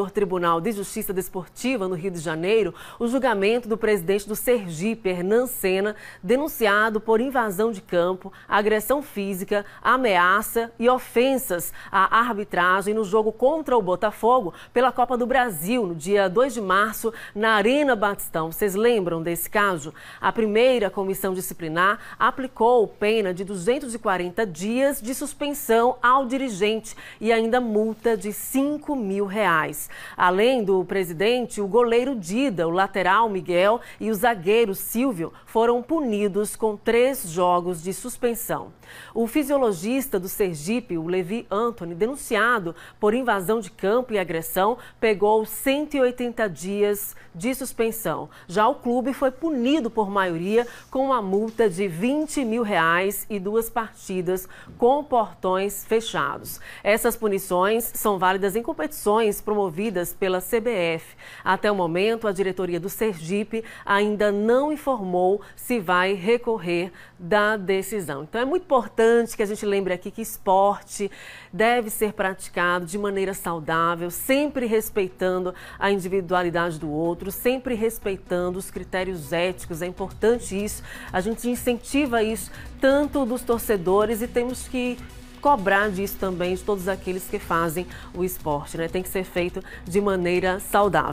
O Tribunal de Justiça Desportiva no Rio de Janeiro, o julgamento do presidente do Sergipe, Hernan Senna, denunciado por invasão de campo, agressão física, ameaça e ofensas à arbitragem no jogo contra o Botafogo pela Copa do Brasil, no dia 2 de março, na Arena Batistão. Vocês lembram desse caso? A primeira comissão disciplinar aplicou pena de 240 dias de suspensão ao dirigente e ainda multa de 5 mil reais. Além do presidente, o goleiro Dida, o lateral Miguel e o zagueiro Silvio foram punidos com três jogos de suspensão. O fisiologista do Sergipe, o Levi Anthony, denunciado por invasão de campo e agressão, pegou 180 dias de suspensão. Já o clube foi punido por maioria com uma multa de 20 mil reais e duas partidas com portões fechados. Essas punições são válidas em competições promovidas promovidas pela CBF. Até o momento, a diretoria do Sergipe ainda não informou se vai recorrer da decisão. Então, é muito importante que a gente lembre aqui que esporte deve ser praticado de maneira saudável, sempre respeitando a individualidade do outro, sempre respeitando os critérios éticos. É importante isso. A gente incentiva isso tanto dos torcedores e temos que cobrar disso também de todos aqueles que fazem o esporte, né? Tem que ser feito de maneira saudável.